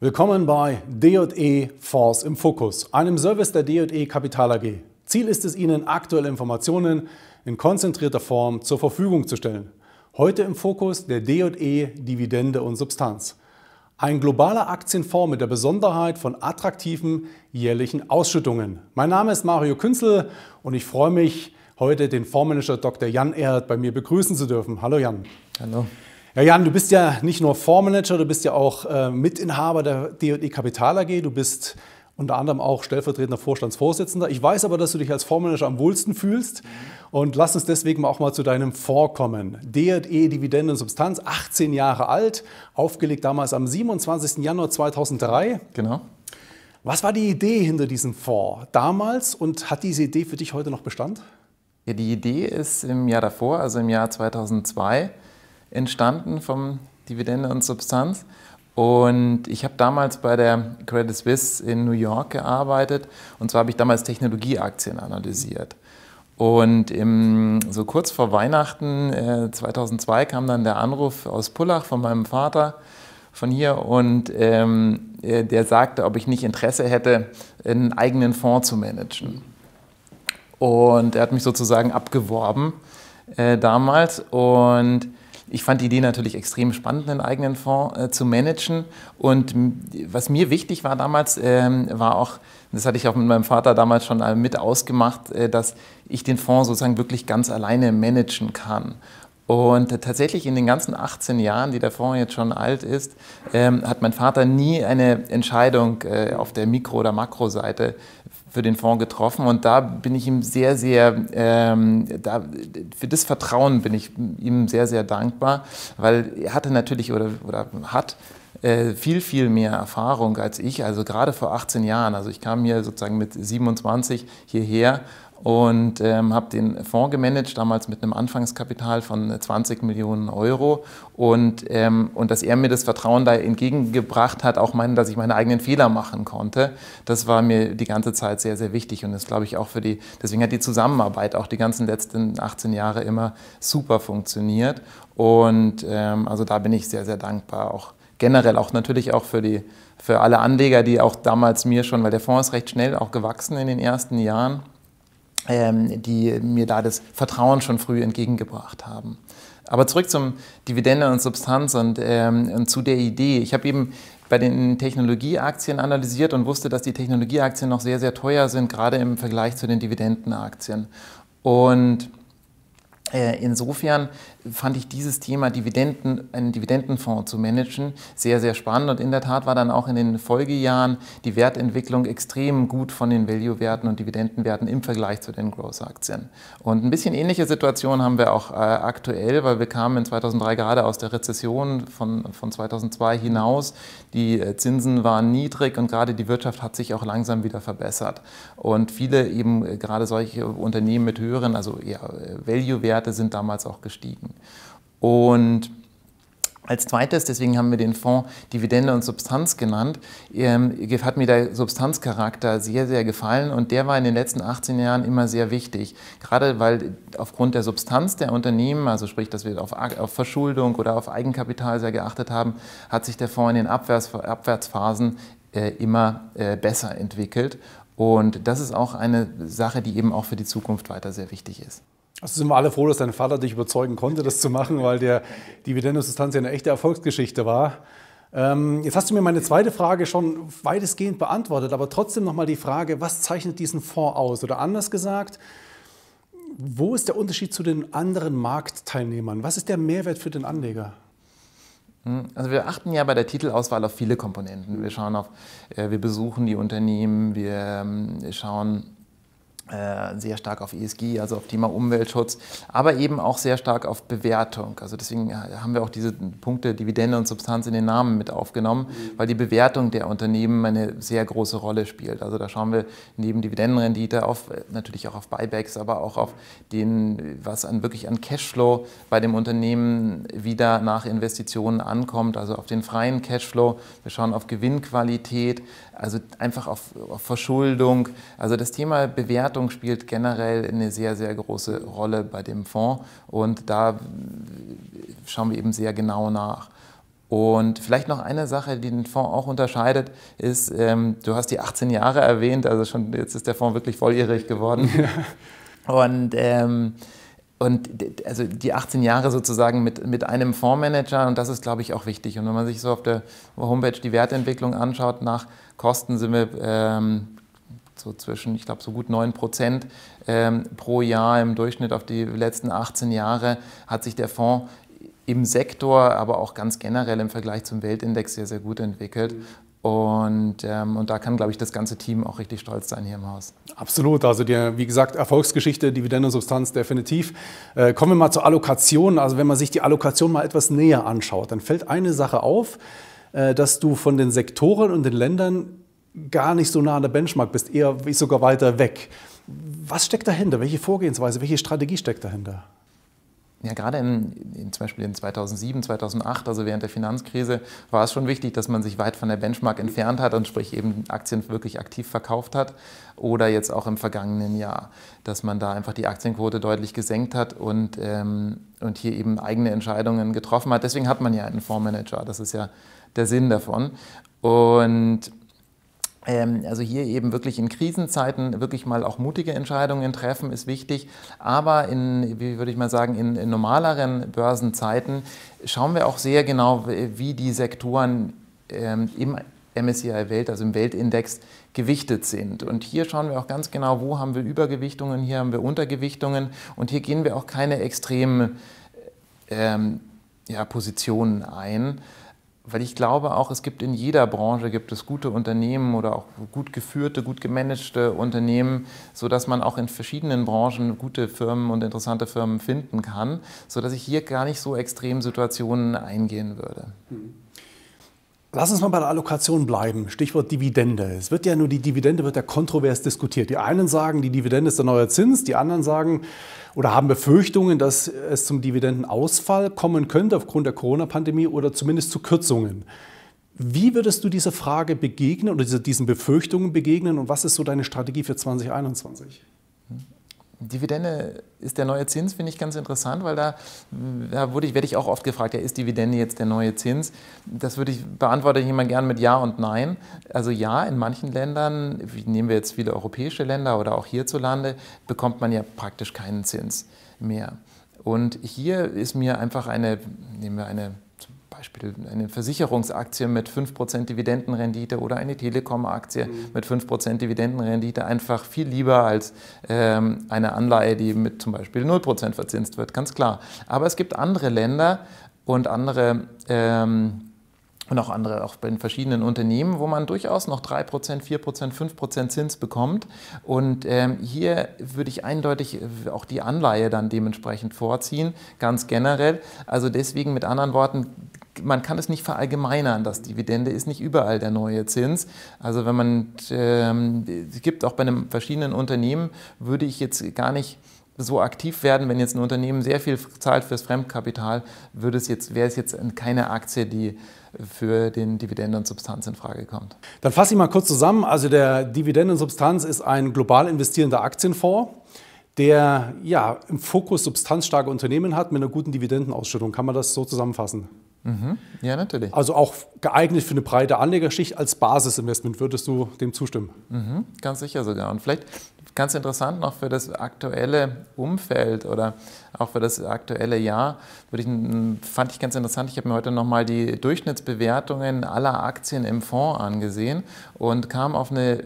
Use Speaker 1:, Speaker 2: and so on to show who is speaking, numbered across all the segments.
Speaker 1: Willkommen bei DJE Fonds im Fokus, einem Service der DJE Kapital AG. Ziel ist es, Ihnen aktuelle Informationen in konzentrierter Form zur Verfügung zu stellen. Heute im Fokus der DJE Dividende und Substanz. Ein globaler Aktienfonds mit der Besonderheit von attraktiven jährlichen Ausschüttungen. Mein Name ist Mario Künzel und ich freue mich, heute den Fondsmanager Dr. Jan Erd bei mir begrüßen zu dürfen. Hallo Jan. Hallo. Ja, Jan, du bist ja nicht nur Fondsmanager, du bist ja auch äh, Mitinhaber der DE Kapital AG. Du bist unter anderem auch stellvertretender Vorstandsvorsitzender. Ich weiß aber, dass du dich als Fondsmanager am wohlsten fühlst. Und lass uns deswegen auch mal zu deinem Fonds kommen. DE Dividenden Substanz, 18 Jahre alt, aufgelegt damals am 27. Januar 2003. Genau. Was war die Idee hinter diesem Fonds damals und hat diese Idee für dich heute noch Bestand? Ja, die Idee ist im Jahr davor, also im Jahr 2002,
Speaker 2: entstanden vom Dividende und Substanz. Und ich habe damals bei der Credit Suisse in New York gearbeitet. Und zwar habe ich damals Technologieaktien analysiert. Und im, so kurz vor Weihnachten äh, 2002 kam dann der Anruf aus Pullach von meinem Vater von hier und ähm, äh, der sagte, ob ich nicht Interesse hätte, einen eigenen Fonds zu managen. Und er hat mich sozusagen abgeworben äh, damals und ich fand die Idee natürlich extrem spannend, einen eigenen Fonds äh, zu managen. Und was mir wichtig war damals, ähm, war auch, das hatte ich auch mit meinem Vater damals schon äh, mit ausgemacht, äh, dass ich den Fonds sozusagen wirklich ganz alleine managen kann. Und äh, tatsächlich in den ganzen 18 Jahren, die der Fonds jetzt schon alt ist, ähm, hat mein Vater nie eine Entscheidung äh, auf der Mikro- oder Makroseite äh, für den Fonds getroffen und da bin ich ihm sehr, sehr, ähm, da, für das Vertrauen bin ich ihm sehr, sehr dankbar, weil er hatte natürlich oder, oder hat äh, viel, viel mehr Erfahrung als ich, also gerade vor 18 Jahren. Also ich kam hier sozusagen mit 27 hierher und ähm, habe den Fonds gemanagt, damals mit einem Anfangskapital von 20 äh, Millionen Euro. Und, ähm, und dass er mir das Vertrauen da entgegengebracht hat, auch meinen, dass ich meine eigenen Fehler machen konnte, das war mir die ganze Zeit sehr, sehr wichtig. Und das glaube ich auch für die, deswegen hat die Zusammenarbeit auch die ganzen letzten 18 Jahre immer super funktioniert. Und ähm, also da bin ich sehr, sehr dankbar, auch generell, auch natürlich auch für die, für alle Anleger, die auch damals mir schon, weil der Fonds ist recht schnell auch gewachsen in den ersten Jahren ähm, die mir da das Vertrauen schon früh entgegengebracht haben. Aber zurück zum Dividende und Substanz und, ähm, und zu der Idee. Ich habe eben bei den Technologieaktien analysiert und wusste, dass die Technologieaktien noch sehr, sehr teuer sind, gerade im Vergleich zu den Dividendenaktien. Und äh, insofern fand ich dieses Thema Dividenden, einen Dividendenfonds zu managen, sehr, sehr spannend. Und in der Tat war dann auch in den Folgejahren die Wertentwicklung extrem gut von den Value-Werten und Dividendenwerten im Vergleich zu den Growth-Aktien. Und ein bisschen ähnliche Situation haben wir auch äh, aktuell, weil wir kamen in 2003 gerade aus der Rezession von, von 2002 hinaus. Die äh, Zinsen waren niedrig und gerade die Wirtschaft hat sich auch langsam wieder verbessert. Und viele eben gerade solche Unternehmen mit höheren, also eher Value-Werten, Werte sind damals auch gestiegen. Und als zweites, deswegen haben wir den Fonds Dividende und Substanz genannt, ähm, hat mir der Substanzcharakter sehr, sehr gefallen und der war in den letzten 18 Jahren immer sehr wichtig. Gerade weil aufgrund der Substanz der Unternehmen, also sprich, dass wir auf, Verschuldung oder auf Eigenkapital sehr geachtet haben, hat sich der Fonds in den Abwärtsphasen äh, immer äh, besser entwickelt. Und das ist auch eine Sache, die eben auch für die Zukunft weiter sehr wichtig ist.
Speaker 1: Also sind wir alle froh, dass dein Vater dich überzeugen konnte, das zu machen, weil der Dividendensubstanz ja eine echte Erfolgsgeschichte war. Ähm, jetzt hast du mir meine zweite Frage schon weitestgehend beantwortet, aber trotzdem nochmal die Frage, was zeichnet diesen Fonds aus? Oder anders gesagt, wo ist der Unterschied zu den anderen Marktteilnehmern? Was ist der Mehrwert für den Anleger?
Speaker 2: Hm, also wir achten ja bei der Titelauswahl auf viele Komponenten. Wir schauen auf, äh, wir besuchen die Unternehmen, wir ähm, schauen äh, sehr stark auf ESG, also auf Thema Umweltschutz, aber eben auch sehr stark auf Bewertung. Also deswegen äh, haben wir auch diese Punkte Dividende und Substanz in den Namen mit aufgenommen, mhm. weil die Bewertung der Unternehmen eine sehr große Rolle spielt. Also da schauen wir neben Dividendenrendite auf, äh, natürlich auch auf Buybacks, aber auch auf den, was an wirklich an Cashflow bei dem Unternehmen wieder nach Investitionen ankommt, also auf den freien Cashflow. Wir schauen auf Gewinnqualität, also einfach auf, auf, Verschuldung. Also das Thema Bewertung spielt generell eine sehr, sehr große Rolle bei dem Fonds und da schauen wir eben sehr genau nach. Und vielleicht noch eine Sache, die den Fonds auch unterscheidet, ist, ähm, du hast die 18 Jahre erwähnt, also schon jetzt ist der Fonds wirklich volljährig geworden. Ja. Und ähm, und also die 18 Jahre sozusagen mit, mit einem Fondsmanager und das ist, glaube ich, auch wichtig. Und wenn man sich so auf der Homepage die Wertentwicklung anschaut, nach Kosten sind wir ähm, so zwischen, ich glaube, so gut 9 Prozent ähm, pro Jahr im Durchschnitt auf die letzten 18 Jahre hat sich der Fonds im Sektor, aber auch ganz generell im Vergleich zum Weltindex sehr, sehr gut entwickelt. Und, ähm, und da kann, glaube ich, das ganze Team auch richtig stolz sein hier im Haus.
Speaker 1: Absolut. Also, die, wie gesagt, Erfolgsgeschichte, Dividendensubstanz definitiv. Äh, kommen wir mal zur Allokation. Also, wenn man sich die Allokation mal etwas näher anschaut, dann fällt eine Sache auf, äh, dass du von den Sektoren und den Ländern gar nicht so nah an der Benchmark bist, eher sogar weiter weg. Was steckt dahinter? Welche Vorgehensweise, welche Strategie steckt dahinter? ja, gerade in, in, zum
Speaker 2: Beispiel in 2007, 2008, also während der Finanzkrise, war es schon wichtig, dass man sich weit von der Benchmark entfernt hat und sprich eben Aktien wirklich aktiv verkauft hat. Oder jetzt auch im vergangenen Jahr, dass man da einfach die Aktienquote deutlich gesenkt hat und, ähm, und hier eben eigene Entscheidungen getroffen hat. Deswegen hat man ja einen Fondsmanager, das ist ja der Sinn davon. Und ähm, also hier eben wirklich in Krisenzeiten wirklich mal auch mutige Entscheidungen treffen, ist wichtig. Aber in, wie würde ich mal sagen, in, in normaleren Börsenzeiten schauen wir auch sehr genau, wie die Sektoren ähm, im MSCI Welt, also im Weltindex, gewichtet sind. Und hier schauen wir auch ganz genau, wo haben wir Übergewichtungen, hier haben wir Untergewichtungen und hier gehen wir auch keine extremen ähm, ja, Positionen ein weil ich glaube auch, es gibt in jeder Branche gibt es gute Unternehmen oder auch gut geführte, gut gemanagte Unternehmen, so dass man auch in verschiedenen Branchen gute Firmen und interessante Firmen finden kann, so dass ich hier gar nicht so
Speaker 1: extrem Situationen eingehen würde. Mhm. Lass uns mal bei der Allokation bleiben. Stichwort Dividende. Es wird ja nur die Dividende wird ja kontrovers diskutiert. Die einen sagen, die Dividende ist der neue Zins, die anderen sagen oder haben Befürchtungen, dass es zum Dividendenausfall kommen könnte aufgrund der Corona-Pandemie oder zumindest zu Kürzungen. Wie würdest du dieser Frage begegnen oder diesen Befürchtungen begegnen und was ist so deine Strategie für 2021?
Speaker 2: Dividende ist der neue Zins, finde ich ganz interessant, weil da, äh, da wurde ich, werde ich auch oft gefragt, ja, ist Dividende jetzt der neue Zins? Das würde ich beantworte ich immer gern mit Ja und Nein. Also ja, in manchen Ländern, nehmen wir jetzt viele europäische Länder oder auch hierzulande, bekommt man ja praktisch keinen Zins mehr. Und hier ist mir einfach eine, nehmen wir eine Beispiel eine Versicherungsaktie mit 5% Dividendenrendite oder eine Telekom-Aktie mhm. mit 5% Dividendenrendite einfach viel lieber als ähm, eine Anleihe, die mit zum Beispiel 0% verzinst wird, ganz klar. Aber es gibt andere Länder und andere ähm, und auch andere, auch bei den verschiedenen Unternehmen, wo man durchaus noch 3%, 4%, 5% Zins bekommt. Und ähm, hier würde ich eindeutig äh, auch die Anleihe dann dementsprechend vorziehen, ganz generell. Also deswegen mit anderen Worten, man kann es nicht verallgemeinern, dass Dividende ist nicht überall der neue Zins. Also wenn man, ähm, es gibt auch bei einem verschiedenen Unternehmen, würde ich jetzt gar nicht so aktiv werden, wenn jetzt ein Unternehmen sehr viel zahlt fürs Fremdkapital,
Speaker 1: würde es jetzt, wäre es jetzt keine Aktie, die für den Dividendensubstanz in Frage kommt. Dann fasse ich mal kurz zusammen. Also der Dividendensubstanz ist ein global investierender Aktienfonds der ja, im Fokus substanzstarke Unternehmen hat mit einer guten Dividendenausschüttung. Kann man das so zusammenfassen? Mhm. Ja, natürlich. Also auch geeignet für eine breite Anlegerschicht als Basisinvestment. Würdest du dem zustimmen? Mhm. Ganz
Speaker 2: sicher sogar. Und vielleicht
Speaker 1: ganz interessant noch für
Speaker 2: das aktuelle Umfeld oder auch für das aktuelle Jahr, ich, hm, fand ich ganz interessant. Ich habe mir heute nochmal die Durchschnittsbewertungen aller Aktien im Fonds angesehen und kam auf eine,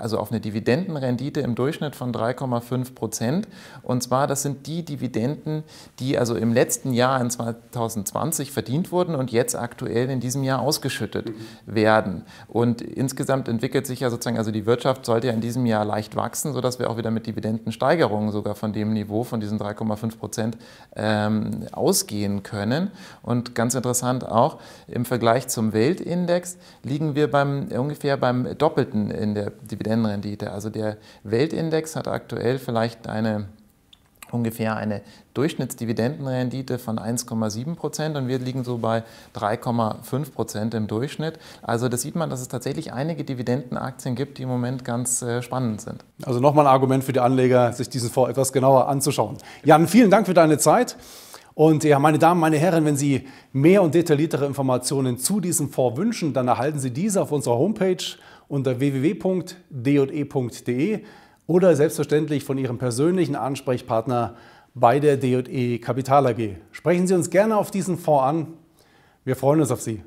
Speaker 2: also auf eine Dividendenrendite im Durchschnitt von 3,5 Prozent. Und zwar, das sind die Dividenden, die also im letzten Jahr in 2020 verdient wurden und jetzt aktuell in diesem Jahr ausgeschüttet mhm. werden. Und insgesamt entwickelt sich ja sozusagen, also die Wirtschaft sollte ja in diesem Jahr leicht wachsen, sodass wir auch wieder mit Dividendensteigerungen sogar von dem Niveau, von diesen 3,5 Prozent ähm, ausgehen können. Und ganz interessant auch, im Vergleich zum Weltindex liegen wir beim, ungefähr beim Doppelten in der Dividendenrendite. Also der Weltindex hat aktuell vielleicht eine ungefähr eine Durchschnittsdividendenrendite von 1,7 Prozent und wir liegen so bei 3,5 Prozent im Durchschnitt. Also das sieht man, dass es tatsächlich einige
Speaker 1: Dividendenaktien gibt, die im Moment ganz äh, spannend sind. Also nochmal ein Argument für die Anleger, sich diesen Fonds etwas genauer anzuschauen. Jan, vielen Dank für deine Zeit. Und ja, meine Damen, meine Herren, wenn Sie mehr und detailliertere Informationen zu diesem Fonds wünschen, dann erhalten Sie diese auf unserer Homepage unter www.de.de oder selbstverständlich von Ihrem persönlichen Ansprechpartner bei der DE Kapital AG. Sprechen Sie uns gerne auf diesen Fonds an. Wir freuen uns auf Sie.